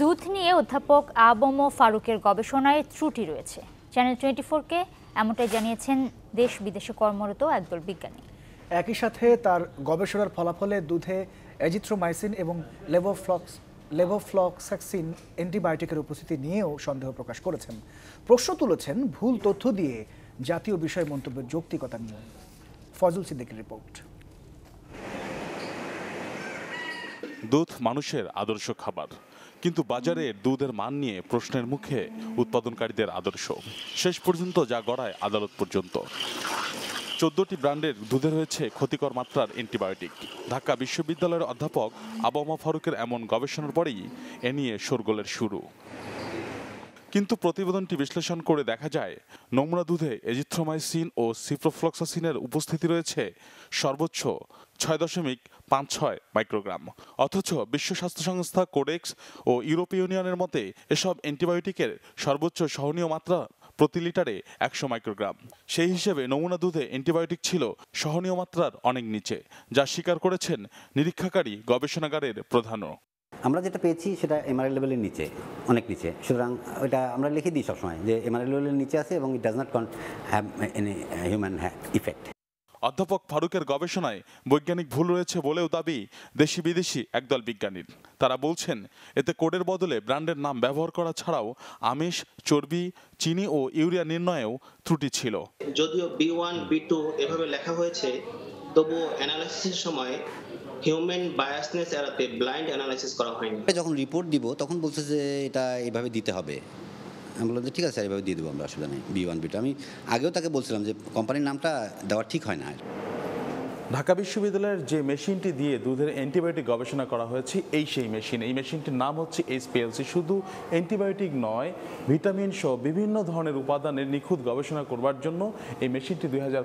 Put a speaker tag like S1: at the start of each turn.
S1: দুধ নিয়ে অধ্যাপক আবম ফারুকের গবেষণায় ত্রুটি রয়েছে চ্যানেল টোয়েন্টি ফোরকে এমনটাই জানিয়েছেন দেশ বিদেশে কর্মরত একদল বিজ্ঞানী একই সাথে তার গবেষণার ফলাফলে দুধে এজিথ্রোমাইসিন এবং লেভোফ্লক্স লেভোফ্লক্সাক্সিন অ্যান্টিবায়োটিকের উপস্থিতি নিয়েও সন্দেহ প্রকাশ করেছেন প্রশ্ন তুলেছেন ভুল তথ্য দিয়ে জাতীয় বিষয় মন্তব্যের যৌক্তিকতা নিয়ে ফজল সিদ্দিকের রিপোর্ট
S2: দুধ মানুষের আদর্শ খাবার কিন্তু বাজারে দুধের মান নিয়ে প্রশ্নের মুখে উৎপাদনকারীদের আদর্শ শেষ পর্যন্ত যা গড়ায় আদালত পর্যন্ত চোদ্দটি ব্র্যান্ডের দুধে রয়েছে ক্ষতিকর মাত্রার অ্যান্টিবায়োটিক ঢাকা বিশ্ববিদ্যালয়ের অধ্যাপক আবামা ফারুকের এমন গবেষণার পরেই এ নিয়ে শোরগোলের শুরু কিন্তু প্রতিবেদনটি বিশ্লেষণ করে দেখা যায় নোংরা দুধে এজিথ্রোমাইসিন ও সিপ্রোফ্লক্সাসিনের উপস্থিতি রয়েছে সর্বোচ্চ ছয় দশমিক পাঁচ ছয় মাইক্রোগ্রাম অথচ বিশ্ব স্বাস্থ্য সংস্থা কোডেক্স ও ইউরোপীয় ইউনিয়নের মতে এসব অ্যান্টিবায়োটিকের সর্বোচ্চ সহনীয় মাত্রা প্রতি লিটারে একশো মাইক্রোগ্রাম সেই হিসেবে নমুনা দুধে অ্যান্টিবায়োটিক ছিল সহনীয় মাত্রার অনেক নিচে যা স্বীকার করেছেন নিরীক্ষাকারী গবেষণাগারের প্রধানও
S3: আমরা যেটা পেয়েছি সেটা এমআরএল লেভেলের নিচে অনেক নিচে সুতরাং ওইটা আমরা লিখে দিই সবসময় যে এমআরএল
S2: লেভেলের নিচে আছে এবং it does not
S3: have any human effect
S2: অধ্যাপক ফারুকের গবেষণায় বৈজ্ঞানিক ভুল রয়েছে বলেও দাবি দেশি বিদেশি একদল বিজ্ঞানীর তারা বলছেন এতে কোডের বদলে ব্র্যান্ডের নাম ব্যবহার করা ছাড়াও আমিষ চর্বি চিনি ও ইউরিয়া নির্ণয়েও ত্রুটি ছিল
S3: যদিও বি ওয়ান বি টু এভাবে লেখা হয়েছে তবু অ্যানালাইসিসের সময় হিউম্যান বায়াসনেস এড়াতে ব্লাইন্ড অ্যানালাইসিস করা হয়নি যখন রিপোর্ট দিব তখন বলছে যে এটা এভাবে দিতে হবে আমি বললাম যে ঠিক আছে এইভাবে দিয়ে দেবো আমরা অসুবিধা নেই বি ওয়ান বিটা আমি আগেও তাকে বলছিলাম যে কোম্পানির নামটা দেওয়া ঠিক হয় না
S2: ঢাকা বিশ্ববিদ্যালয়ের যে মেশিনটি দিয়ে দুধের অ্যান্টিবায়োটিক গবেষণা করা হয়েছে এই সেই মেশিন এই মেশিনটির নাম হচ্ছে এইচপিএলসি শুধু অ্যান্টিবায়োটিক নয় ভিটামিন সহ বিভিন্ন ধরনের উপাদানের নিখুঁত গবেষণা করবার জন্য এই মেশিনটি দুই